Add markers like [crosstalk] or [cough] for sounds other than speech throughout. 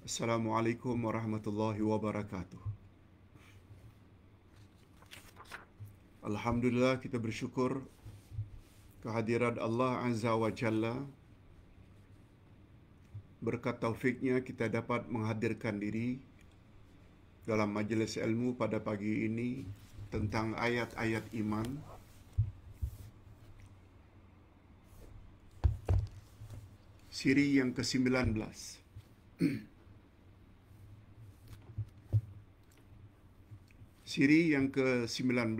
Assalamualaikum warahmatullahi wabarakatuh. Alhamdulillah kita bersyukur kehadiran Allah Azza wa Jalla berkat taufiknya kita dapat menghadirkan diri dalam majlis ilmu pada pagi ini tentang ayat-ayat iman siri yang ke-19. [clears throat] Siri yang ke-19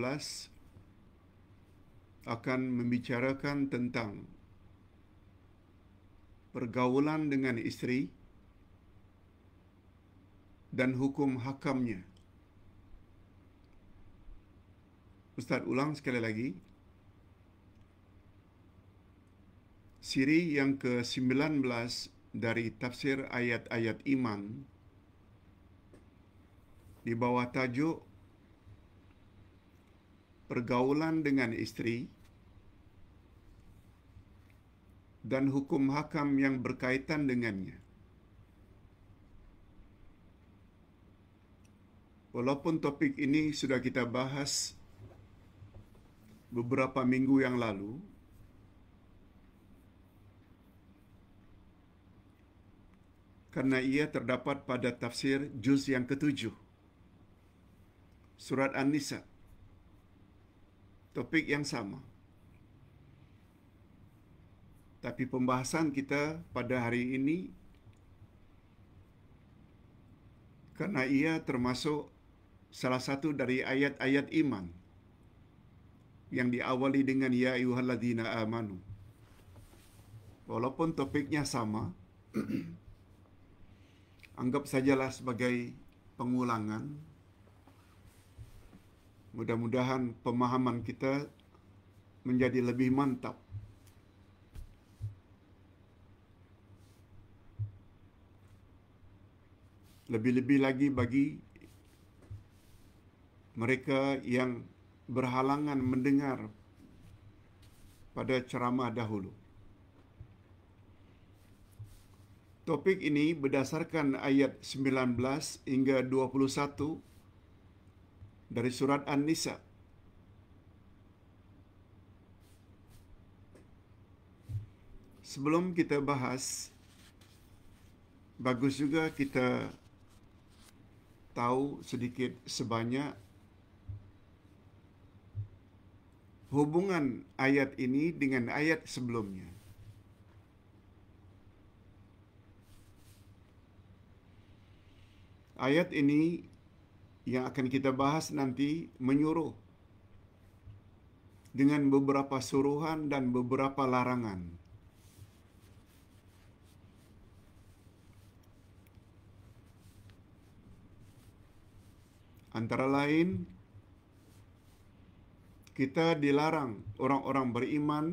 akan membicarakan tentang pergaulan dengan isteri dan hukum hakamnya. Ustaz ulang sekali lagi. Siri yang ke-19 dari tafsir ayat-ayat iman di bawah tajuk pergaulan dengan isteri dan hukum hakam yang berkaitan dengannya. Walaupun topik ini sudah kita bahas beberapa minggu yang lalu, karena ia terdapat pada tafsir juz yang ketujuh, surat An-Nisa. topik yang sama. Tapi pembahasan kita pada hari ini karena ia termasuk salah satu dari ayat-ayat iman yang diawali dengan ya ayyuhalladzina amanu. Walaupun topiknya sama, [clears throat] anggap sajalah sebagai pengulangan Mudah-mudahan pemahaman kita menjadi lebih mantap. Lebih-lebih lagi bagi mereka yang berhalangan mendengar pada ceramah dahulu. Topik ini berdasarkan ayat 19 hingga dari surat An-Nisa. Sebelum kita bahas, bagus juga kita tahu sedikit sebanyak hubungan ayat ini dengan ayat sebelumnya. Ayat ini yang akan kita bahas nanti menyuruh dengan beberapa suruhan dan beberapa larangan. Antara lain, kita dilarang orang-orang beriman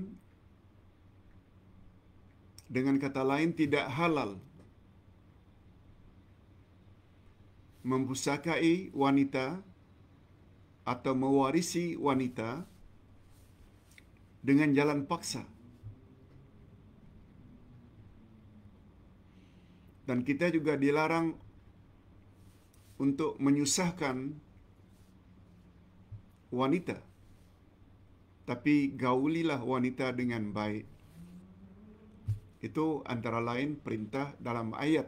dengan kata lain tidak halal membusakai wanita atau mewarisi wanita dengan jalan paksa. Dan kita juga dilarang untuk menyusahkan wanita. Tapi gaulilah wanita dengan baik. Itu antara lain perintah dalam ayat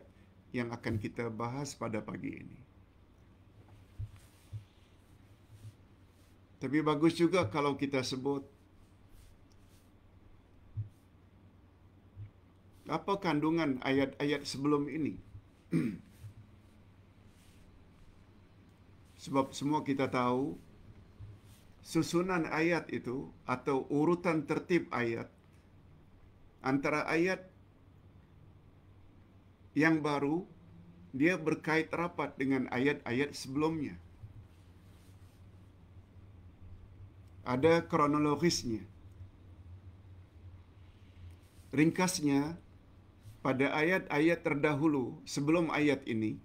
yang akan kita bahas pada pagi ini. Tapi bagus juga kalau kita sebut apa kandungan ayat-ayat sebelum ini. [clears throat] Sebab semua kita tahu susunan ayat itu atau urutan tertib ayat antara ayat yang baru dia berkait rapat dengan ayat-ayat sebelumnya. ada kronologisnya. Ringkasnya, pada ayat-ayat terdahulu sebelum ayat ini,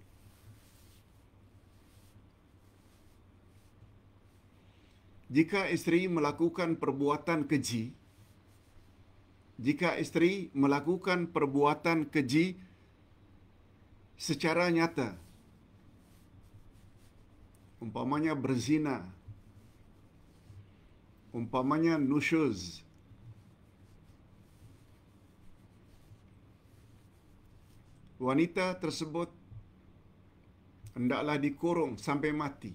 jika istri melakukan perbuatan keji, jika istri melakukan perbuatan keji secara nyata, umpamanya berzina, umpamanya nusyuz wanita tersebut hendaklah dikurung sampai mati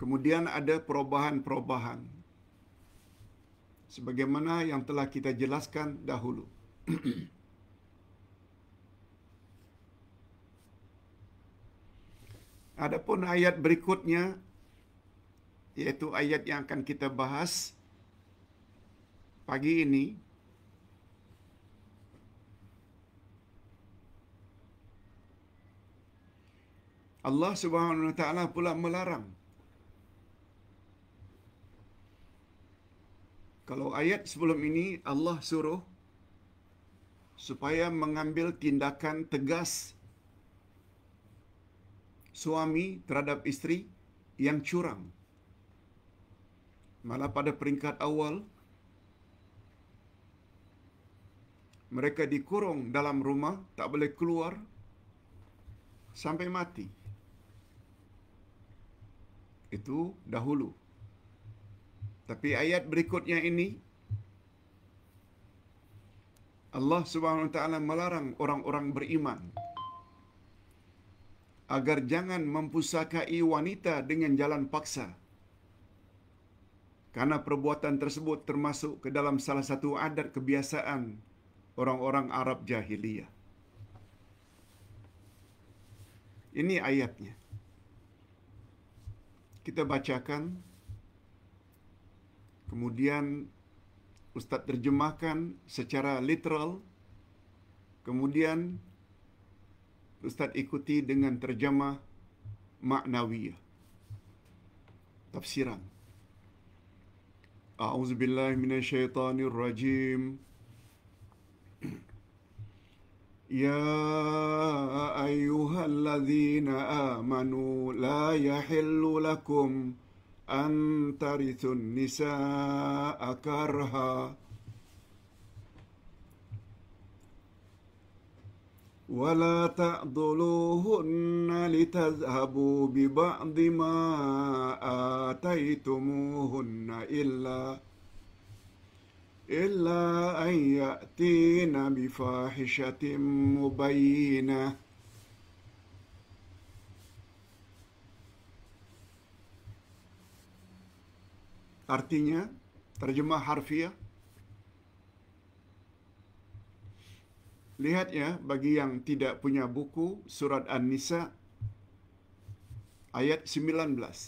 Kemudian ada perubahan-perubahan sebagaimana yang telah kita jelaskan dahulu. [clears throat] Adapun ayat berikutnya iaitu ayat yang akan kita bahas pagi ini Allah Subhanahu Wa Taala pula melarang kalau ayat sebelum ini Allah suruh supaya mengambil tindakan tegas suami terhadap isteri yang curang. Malah pada peringkat awal, mereka dikurung dalam rumah, tak boleh keluar sampai mati. Itu dahulu. Tapi ayat berikutnya ini, Allah Subhanahu Wa Taala melarang orang-orang beriman agar jangan mempusakai wanita dengan jalan paksa. Karena perbuatan tersebut termasuk ke dalam salah satu adat kebiasaan orang-orang Arab jahiliyah. Ini ayatnya. Kita bacakan. Kemudian Ustaz terjemahkan secara literal. Kemudian Ustaz ikuti dengan terjemah maknawiyah. Tafsiran. A'udzu billahi minasyaitonir rajim. يا أيها الذين آمنوا لا يحل لكم أن ترثوا النساء كرهًا ولا تأضلوهن لتذهبوا ببعض ما آتيتموهن إلا إلا أن يأتين بفاحشة مبينة Artinya, terjemah harfiah, Lihat ya, bagi yang tidak punya buku, surat An-Nisa, ayat 19.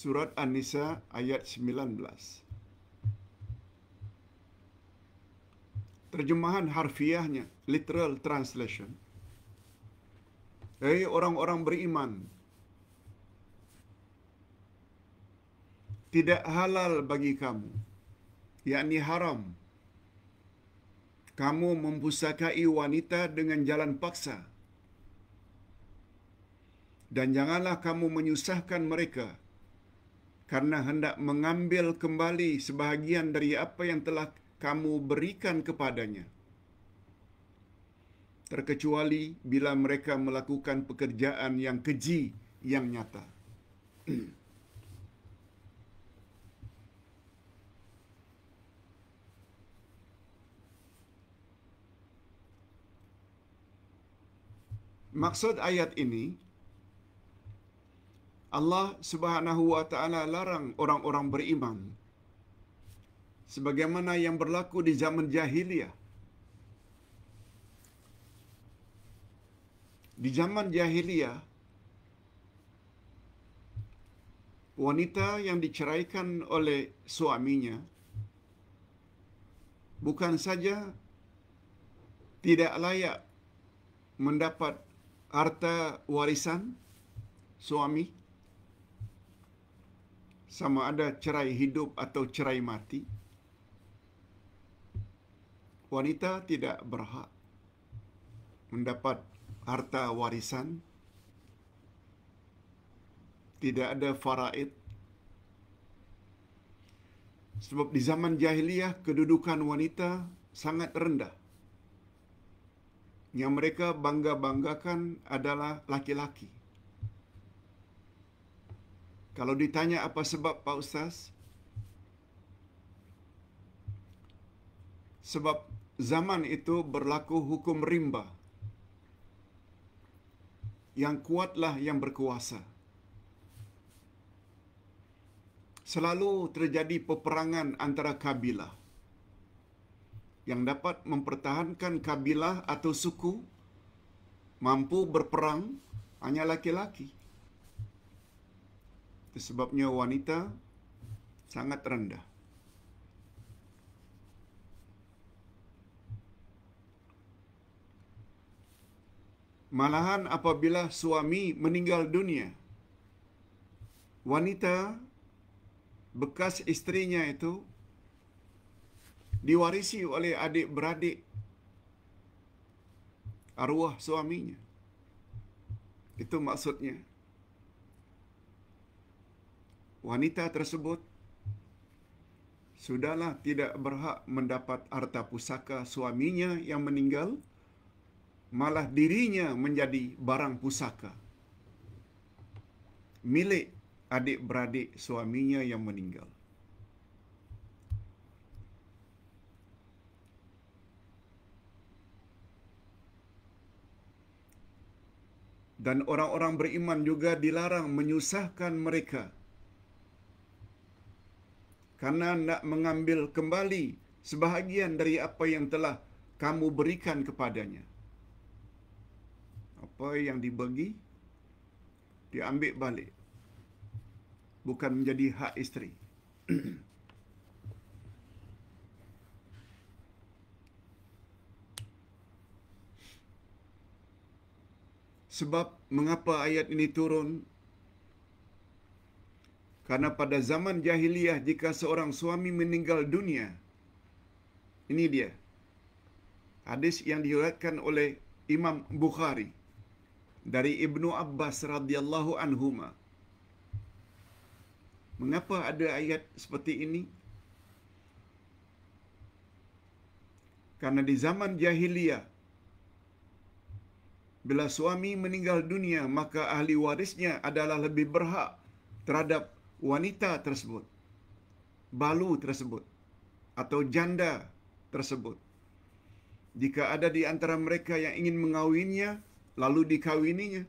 Surat An-Nisa ayat 19. Terjemahan harfiahnya, literal translation. Hei orang-orang beriman. Tidak halal bagi kamu. Yakni haram kamu mempusakai wanita dengan jalan paksa. Dan janganlah kamu menyusahkan mereka karena hendak mengambil kembali sebahagian dari apa yang telah kamu berikan kepadanya. Terkecuali bila mereka melakukan pekerjaan yang keji, yang nyata. [clears throat] Maksud ayat ini Allah Subhanahu wa taala larang orang-orang beriman sebagaimana yang berlaku di zaman jahiliyah. Di zaman jahiliyah wanita yang diceraikan oleh suaminya bukan saja tidak layak mendapat harta warisan suami sama ada cerai hidup atau cerai mati wanita tidak berhak mendapat harta warisan tidak ada faraid sebab di zaman jahiliah kedudukan wanita sangat rendah yang mereka bangga-banggakan adalah laki-laki. Kalau ditanya apa sebab Pak Ustaz? Sebab zaman itu berlaku hukum rimba. Yang kuatlah yang berkuasa. Selalu terjadi peperangan antara kabilah yang dapat mempertahankan kabilah atau suku mampu berperang hanya laki-laki. Sebabnya wanita sangat rendah. Malahan apabila suami meninggal dunia, wanita bekas istrinya itu diwarisi oleh adik-beradik arwah suaminya. Itu maksudnya. Wanita tersebut sudahlah tidak berhak mendapat harta pusaka suaminya yang meninggal, malah dirinya menjadi barang pusaka. Milik adik-beradik suaminya yang meninggal. dan orang-orang beriman juga dilarang menyusahkan mereka karena nak mengambil kembali sebahagian dari apa yang telah kamu berikan kepadanya apa yang dibagi diambil balik bukan menjadi hak isteri [clears throat] Sebab mengapa ayat ini turun? Karena pada zaman jahiliyah jika seorang suami meninggal dunia. Ini dia. Hadis yang diriwayatkan oleh Imam Bukhari dari Ibnu Abbas radhiyallahu anhuma. Mengapa ada ayat seperti ini? Karena di zaman jahiliyah bila suami meninggal dunia, maka ahli warisnya adalah lebih berhak terhadap wanita tersebut, balu tersebut, atau janda tersebut. Jika ada di antara mereka yang ingin mengawininya, lalu dikawininya.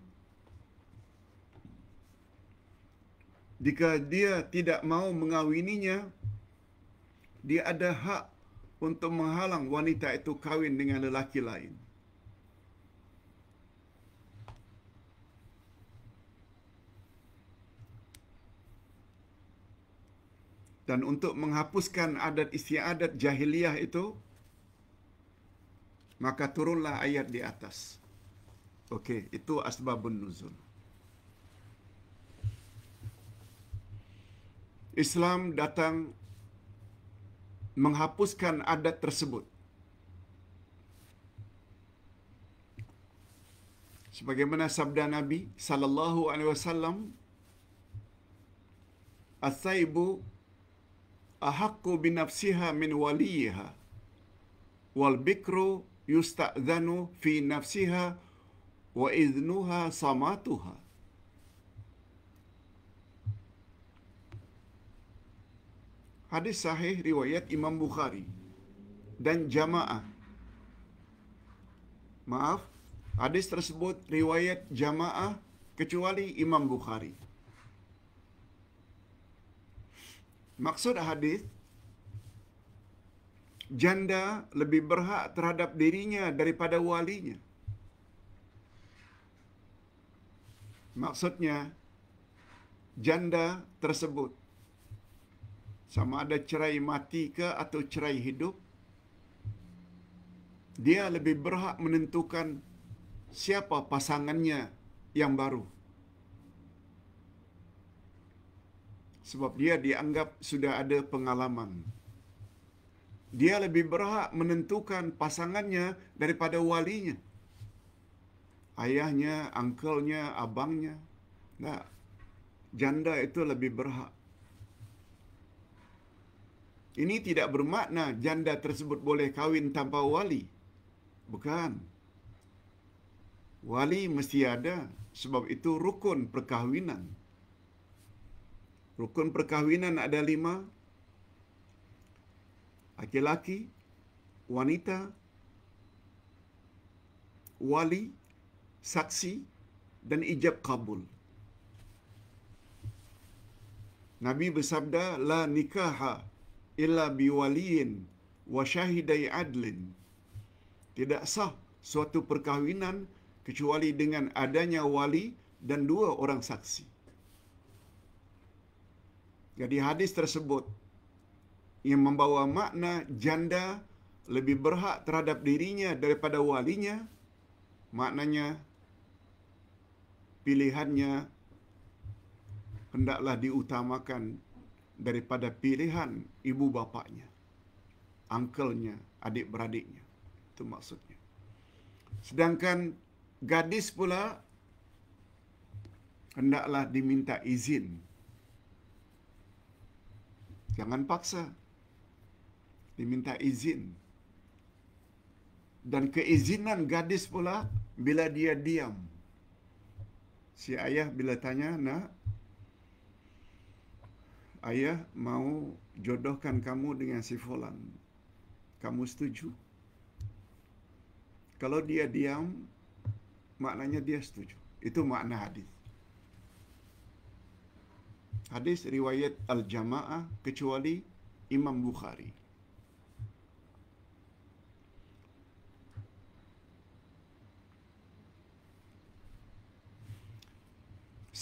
Jika dia tidak mau mengawininya, dia ada hak untuk menghalang wanita itu kawin dengan lelaki lain. dan untuk menghapuskan adat istiadat jahiliyah itu maka turunlah ayat di atas okey itu asbabun nuzul Islam datang menghapuskan adat tersebut sebagaimana sabda Nabi sallallahu alaihi wasallam as ahakku binafsiha min waliyha wal bikru yusta'zanu fi nafsiha wa idnuha samatuha Hadis sahih riwayat Imam Bukhari dan jamaah Maaf hadis tersebut riwayat jamaah kecuali Imam Bukhari Maksud hadis janda lebih berhak terhadap dirinya daripada walinya. Maksudnya janda tersebut sama ada cerai mati ke atau cerai hidup dia lebih berhak menentukan siapa pasangannya yang baru. sebab dia dianggap sudah ada pengalaman. Dia lebih berhak menentukan pasangannya daripada walinya. Ayahnya, angkelnya, abangnya. Tak, janda itu lebih berhak. Ini tidak bermakna janda tersebut boleh kahwin tanpa wali. Bukan. Wali mesti ada sebab itu rukun perkahwinan. Rukun perkahwinan ada lima. Laki-laki, wanita, wali, saksi, dan ijab kabul. Nabi bersabda, La nikaha illa biwaliin wa syahidai adlin. Tidak sah suatu perkahwinan kecuali dengan adanya wali dan dua orang saksi. Jadi hadis tersebut yang membawa makna janda lebih berhak terhadap dirinya daripada walinya, maknanya pilihannya hendaklah diutamakan daripada pilihan ibu bapaknya, angkelnya, adik-beradiknya. Itu maksudnya. Sedangkan gadis pula hendaklah diminta izin Jangan paksa. Diminta izin. Dan keizinan gadis pula bila dia diam. Si ayah bila tanya, nak, ayah mau jodohkan kamu dengan si Fulan. Kamu setuju? Kalau dia diam, maknanya dia setuju. Itu makna hadis hadis riwayat al-jamaah kecuali Imam Bukhari.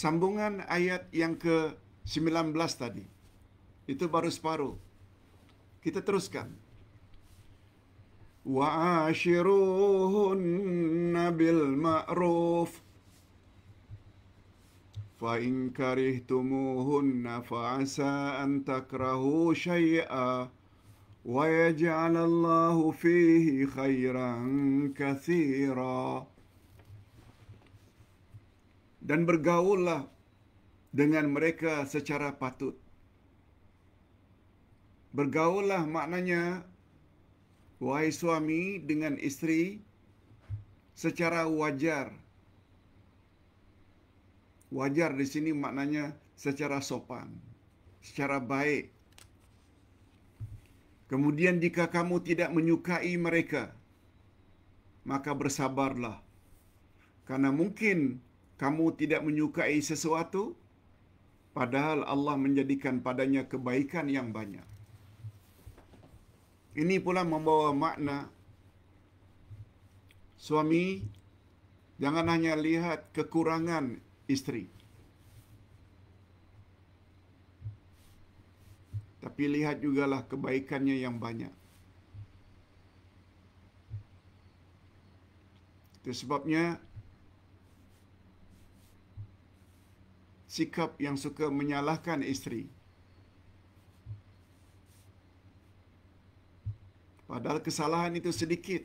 Sambungan ayat yang ke-19 tadi. Itu baru separuh. Kita teruskan. Wa ashiruhun bil ma'ruf فإن كرهتموهن فعسى أن تكرهوا شيئا ويجعل الله فيه خيرا كثيرا dan bergaullah dengan mereka secara patut. Bergaullah maknanya wahai suami dengan isteri secara wajar, Wajar di sini maknanya secara sopan, secara baik. Kemudian jika kamu tidak menyukai mereka, maka bersabarlah. Karena mungkin kamu tidak menyukai sesuatu, padahal Allah menjadikan padanya kebaikan yang banyak. Ini pula membawa makna suami jangan hanya lihat kekurangan istri. Tapi lihat juga lah kebaikannya yang banyak. Itu sebabnya sikap yang suka menyalahkan istri. Padahal kesalahan itu sedikit.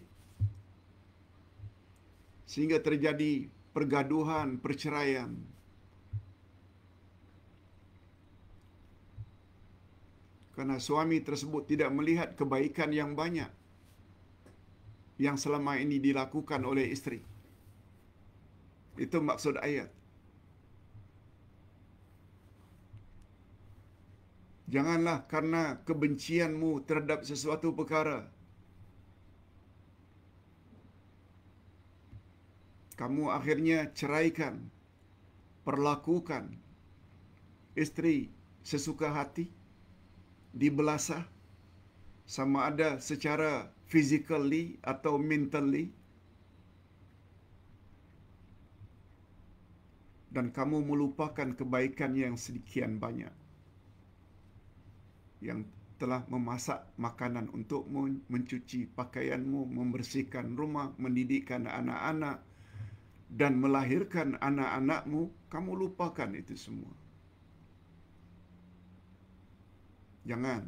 Sehingga terjadi pergaduhan, perceraian. Karena suami tersebut tidak melihat kebaikan yang banyak yang selama ini dilakukan oleh istri. Itu maksud ayat. Janganlah karena kebencianmu terhadap sesuatu perkara, kamu akhirnya ceraikan, perlakukan istri sesuka hati, dibelasah, sama ada secara physically atau mentally, dan kamu melupakan kebaikan yang sedikian banyak yang telah memasak makanan untukmu, mencuci pakaianmu, membersihkan rumah, mendidikkan anak-anak, dan melahirkan anak-anakmu, kamu lupakan itu semua. Jangan.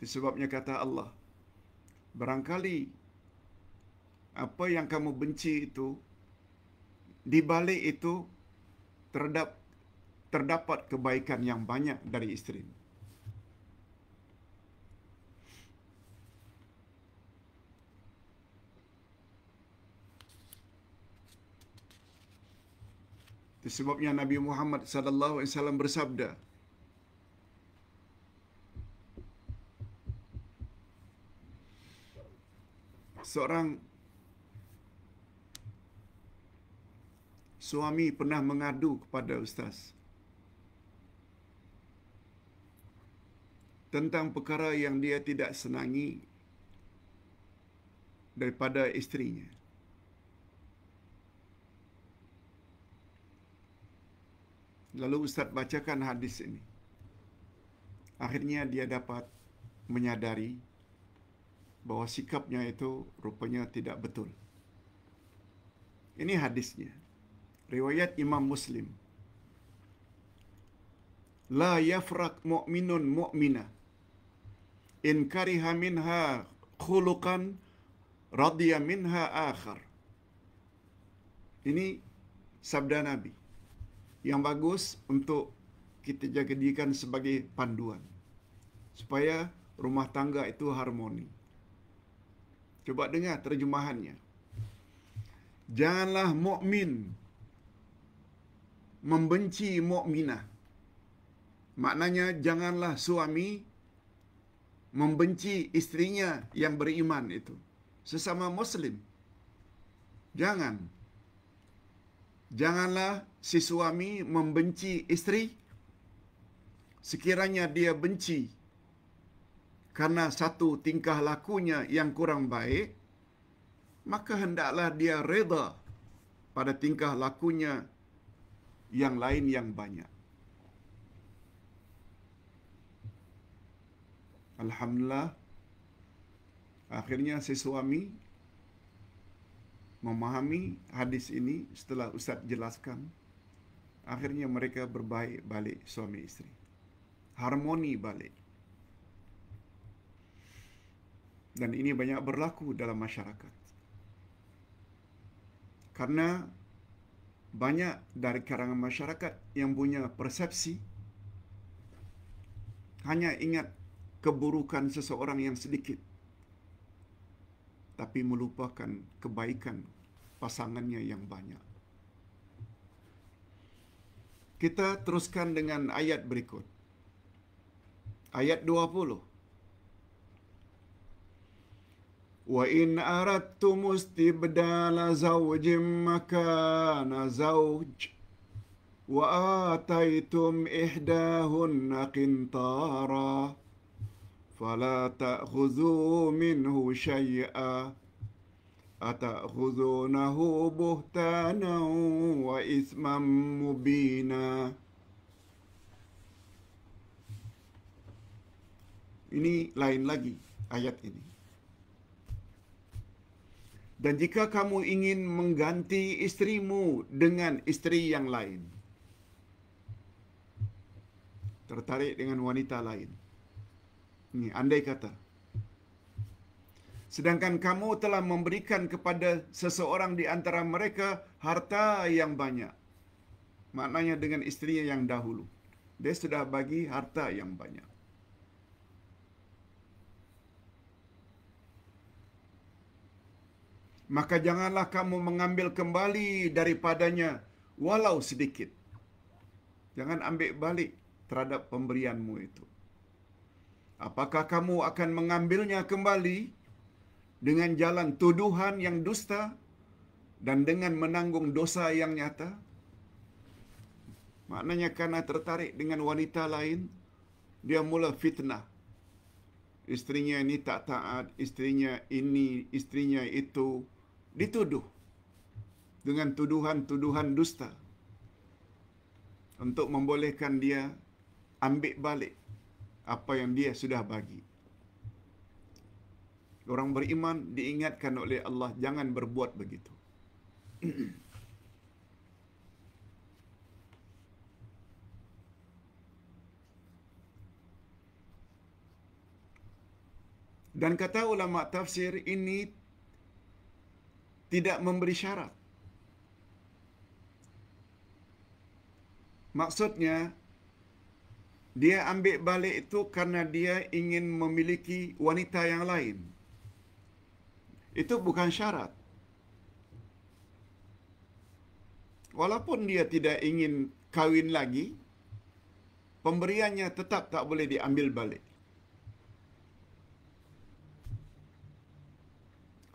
Disebabnya kata Allah, barangkali apa yang kamu benci itu, di balik itu terdapat kebaikan yang banyak dari istrimu. Sebabnya Nabi Muhammad sallallahu alaihi wasallam bersabda Seorang suami pernah mengadu kepada ustaz tentang perkara yang dia tidak senangi daripada istrinya. Lalu Ustaz bacakan hadis ini. Akhirnya dia dapat menyadari bahawa sikapnya itu rupanya tidak betul. Ini hadisnya. Riwayat Imam Muslim. La yafraq mu'minun mu'mina in kariha minha khuluqan radiya minha akhar. Ini sabda Nabi yang bagus untuk kita jadikan sebagai panduan supaya rumah tangga itu harmoni. Coba dengar terjemahannya. Janganlah mukmin membenci mukminah. Maknanya janganlah suami membenci istrinya yang beriman itu sesama muslim. Jangan Janganlah si suami membenci isteri sekiranya dia benci karena satu tingkah lakunya yang kurang baik, maka hendaklah dia reda pada tingkah lakunya yang lain yang banyak. Alhamdulillah, akhirnya si suami memahami hadis ini setelah Ustaz jelaskan, akhirnya mereka berbaik balik suami isteri. Harmoni balik. Dan ini banyak berlaku dalam masyarakat. Karena banyak dari kalangan masyarakat yang punya persepsi hanya ingat keburukan seseorang yang sedikit tapi melupakan kebaikan pasangannya yang banyak. Kita teruskan dengan ayat berikut. Ayat 20. Wa in aradtu mustibdala zawjim makana zawj wa ataitum ihdahunna qintara. فلا تأخذوا منه شيئا أتأخذونه بهتانا وإثما مبينا Ini lain lagi ayat ini. Dan jika kamu ingin mengganti istrimu dengan istri yang lain. Tertarik dengan wanita lain. Ni, andai kata. Sedangkan kamu telah memberikan kepada seseorang di antara mereka harta yang banyak. Maknanya dengan istrinya yang dahulu. Dia sudah bagi harta yang banyak. Maka janganlah kamu mengambil kembali daripadanya walau sedikit. Jangan ambil balik terhadap pemberianmu itu. Apakah kamu akan mengambilnya kembali dengan jalan tuduhan yang dusta dan dengan menanggung dosa yang nyata? Maknanya karena tertarik dengan wanita lain, dia mula fitnah. Istrinya ini tak taat, istrinya ini, istrinya itu dituduh dengan tuduhan-tuduhan dusta untuk membolehkan dia ambil balik apa yang dia sudah bagi. Orang beriman diingatkan oleh Allah jangan berbuat begitu. [clears throat] Dan kata ulama tafsir ini tidak memberi syarat. Maksudnya dia ambil balik itu karena dia ingin memiliki wanita yang lain. Itu bukan syarat. Walaupun dia tidak ingin kawin lagi, pemberiannya tetap tak boleh diambil balik.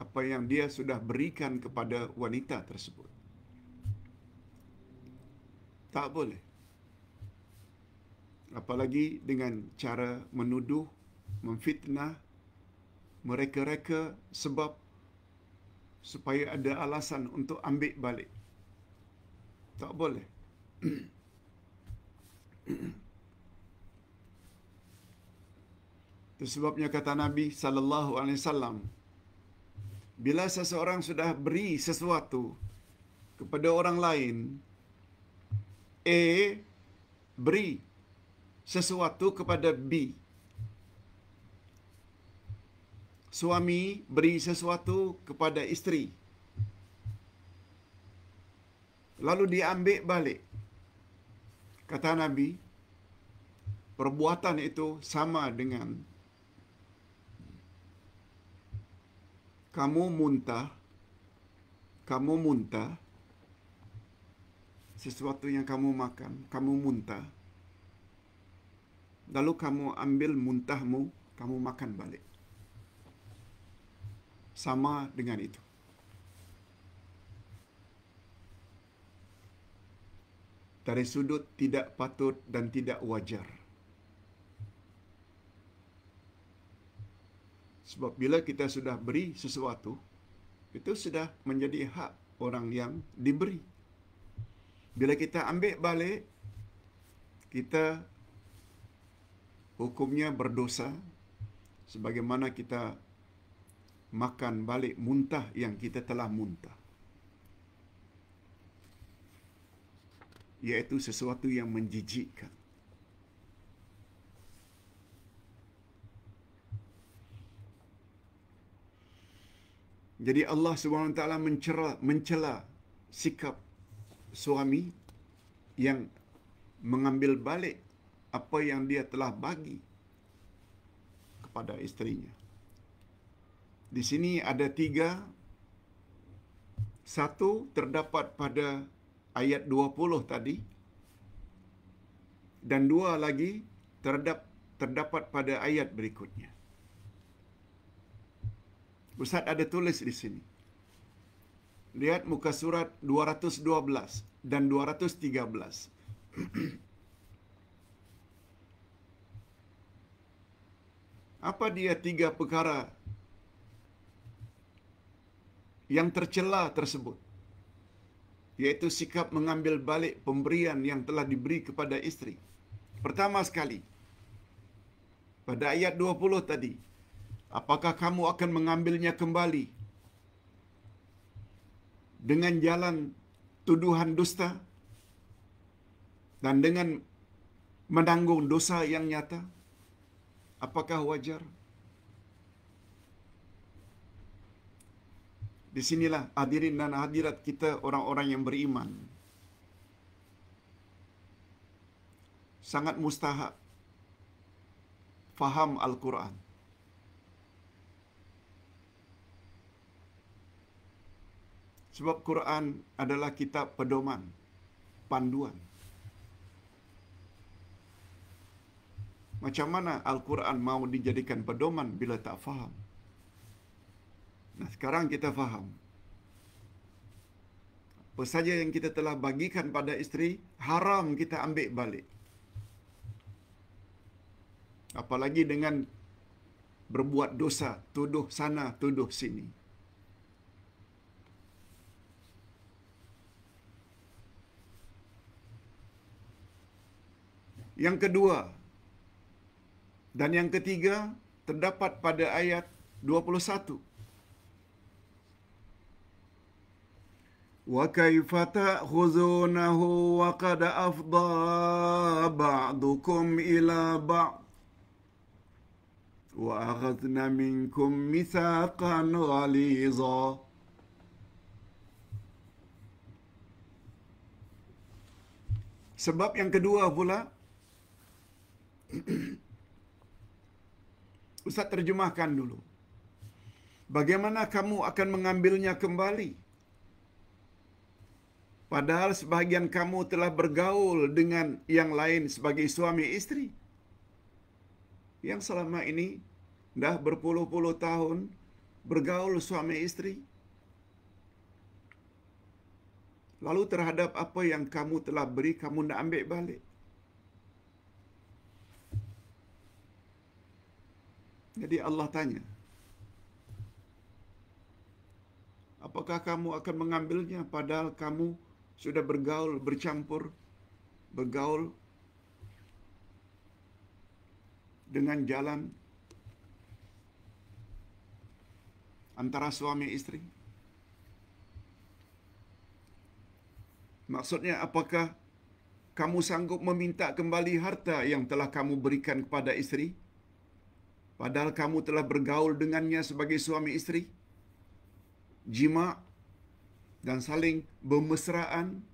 Apa yang dia sudah berikan kepada wanita tersebut. Tak boleh apalagi dengan cara menuduh, memfitnah, mereka-reka sebab supaya ada alasan untuk ambil balik. Tak boleh. Itu [clears throat] Sebabnya kata Nabi sallallahu alaihi wasallam bila seseorang sudah beri sesuatu kepada orang lain A beri sesuatu kepada B. Suami beri sesuatu kepada isteri. Lalu diambil balik. Kata Nabi, perbuatan itu sama dengan kamu muntah, kamu muntah, sesuatu yang kamu makan, kamu muntah, lalu kamu ambil muntahmu, kamu makan balik. Sama dengan itu. Dari sudut tidak patut dan tidak wajar. Sebab bila kita sudah beri sesuatu, itu sudah menjadi hak orang yang diberi. Bila kita ambil balik, kita hukumnya berdosa sebagaimana kita makan balik muntah yang kita telah muntah iaitu sesuatu yang menjijikkan Jadi Allah SWT mencela, mencela sikap suami yang mengambil balik apa yang dia telah bagi kepada isterinya. Di sini ada tiga. Satu terdapat pada ayat 20 tadi. Dan dua lagi terdap, terdapat pada ayat berikutnya. Ustaz ada tulis di sini. Lihat muka surat 212 dan 213. [clears throat] Apa dia tiga perkara yang tercela tersebut? Yaitu sikap mengambil balik pemberian yang telah diberi kepada istri. Pertama sekali, pada ayat 20 tadi, apakah kamu akan mengambilnya kembali dengan jalan tuduhan dusta dan dengan menanggung dosa yang nyata? Apakah wajar? Di sinilah hadirin dan hadirat kita orang-orang yang beriman. Sangat mustahak faham Al-Quran. Sebab Quran adalah kitab pedoman, panduan. Macam mana Al-Quran mau dijadikan pedoman bila tak faham? Nah, sekarang kita faham. Apa saja yang kita telah bagikan pada isteri, haram kita ambil balik. Apalagi dengan berbuat dosa, tuduh sana, tuduh sini. Yang kedua, dan yang ketiga terdapat pada ayat 21. Wa kaifa ta'khuzunahu wa qad afda ba'dukum ila ba'd wa akhadna minkum mithaqan ghaliza Sebab yang kedua pula [clears throat] Ustaz terjemahkan dulu. Bagaimana kamu akan mengambilnya kembali? Padahal sebahagian kamu telah bergaul dengan yang lain sebagai suami istri. Yang selama ini dah berpuluh-puluh tahun bergaul suami istri. Lalu terhadap apa yang kamu telah beri, kamu nak ambil balik. Jadi Allah tanya, apakah kamu akan mengambilnya padahal kamu sudah bergaul, bercampur, bergaul dengan jalan antara suami istri? Maksudnya apakah kamu sanggup meminta kembali harta yang telah kamu berikan kepada istri? Maksudnya, Padahal kamu telah bergaul dengannya sebagai suami isteri. Jima dan saling bermesraan.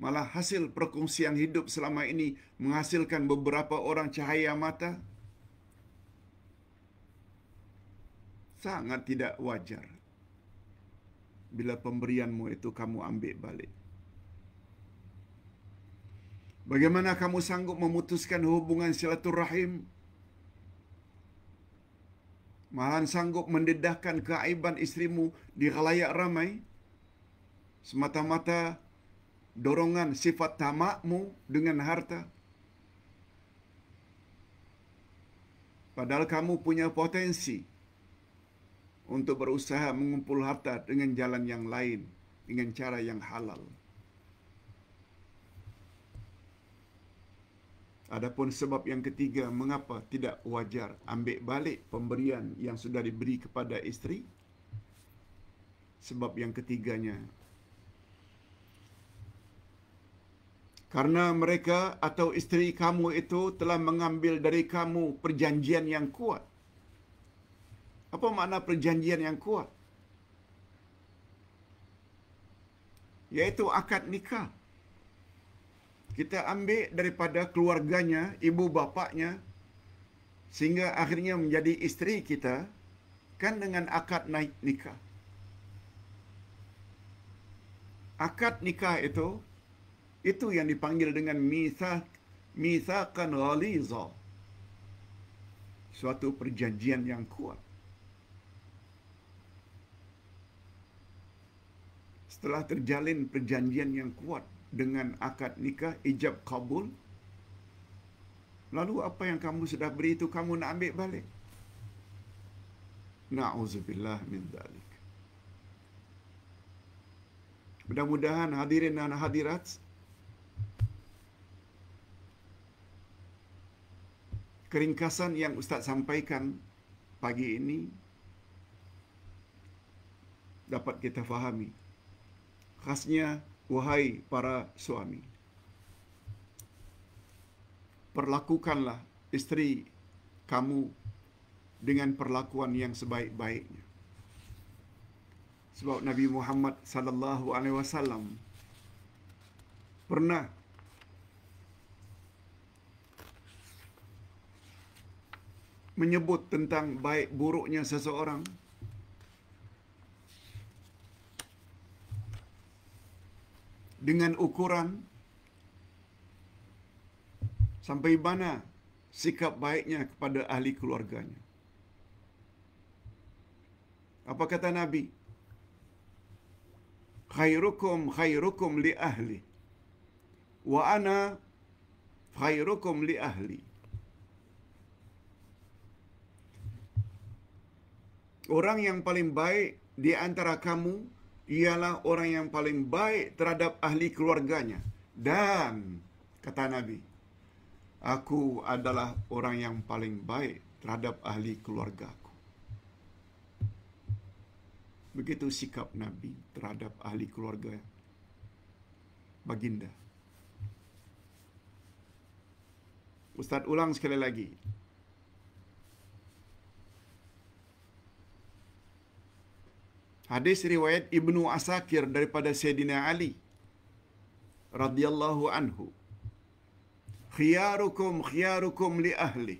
Malah hasil perkongsian hidup selama ini menghasilkan beberapa orang cahaya mata. Sangat tidak wajar bila pemberianmu itu kamu ambil balik. Bagaimana kamu sanggup memutuskan hubungan silaturahim Malahan sanggup mendedahkan keaiban istrimu di kalayak ramai. Semata-mata dorongan sifat tamakmu dengan harta. Padahal kamu punya potensi untuk berusaha mengumpul harta dengan jalan yang lain, dengan cara yang halal. Adapun sebab yang ketiga, mengapa tidak wajar ambil balik pemberian yang sudah diberi kepada isteri? Sebab yang ketiganya, Karena mereka atau isteri kamu itu telah mengambil dari kamu perjanjian yang kuat. Apa makna perjanjian yang kuat? Yaitu akad nikah kita ambil daripada keluarganya, ibu bapaknya, sehingga akhirnya menjadi isteri kita, kan dengan akad naik nikah. Akad nikah itu, itu yang dipanggil dengan misak, misakan ghaliza. Suatu perjanjian yang kuat. Setelah terjalin perjanjian yang kuat dengan akad nikah ijab kabul lalu apa yang kamu sudah beri itu kamu nak ambil balik Nauzubillah min dalik mudah-mudahan hadirin dan hadirat keringkasan yang ustaz sampaikan pagi ini dapat kita fahami khasnya wahai para suami. Perlakukanlah istri kamu dengan perlakuan yang sebaik-baiknya. Sebab Nabi Muhammad sallallahu alaihi wasallam pernah menyebut tentang baik buruknya seseorang dengan ukuran sampai mana sikap baiknya kepada ahli keluarganya. Apa kata Nabi? Khairukum khairukum li ahli wa ana khairukum li ahli. Orang yang paling baik di antara kamu ialah orang yang paling baik terhadap ahli keluarganya. Dan, kata Nabi, aku adalah orang yang paling baik terhadap ahli keluargaku. Begitu sikap Nabi terhadap ahli keluarga baginda. Ustaz ulang sekali lagi. Hadis riwayat Ibnu Asakir daripada Sayyidina Ali radhiyallahu anhu. Khiyarukum khiyarukum li ahli.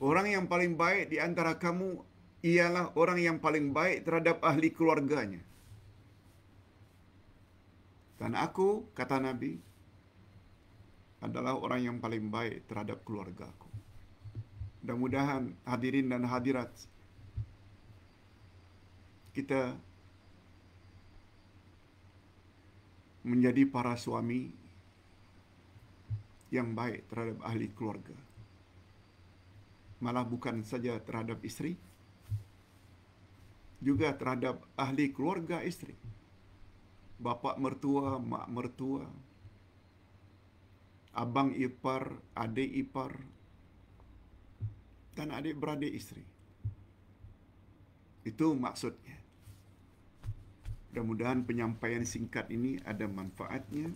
Orang yang paling baik di antara kamu ialah orang yang paling baik terhadap ahli keluarganya. Dan aku, kata Nabi, adalah orang yang paling baik terhadap keluargaku. aku. Mudah-mudahan hadirin dan hadirat kita menjadi para suami yang baik terhadap ahli keluarga. Malah bukan saja terhadap istri, juga terhadap ahli keluarga istri. Bapak mertua, mak mertua, abang ipar, adik ipar, dan adik beradik istri. Itu maksudnya. Mudah-mudahan penyampaian singkat ini ada manfaatnya.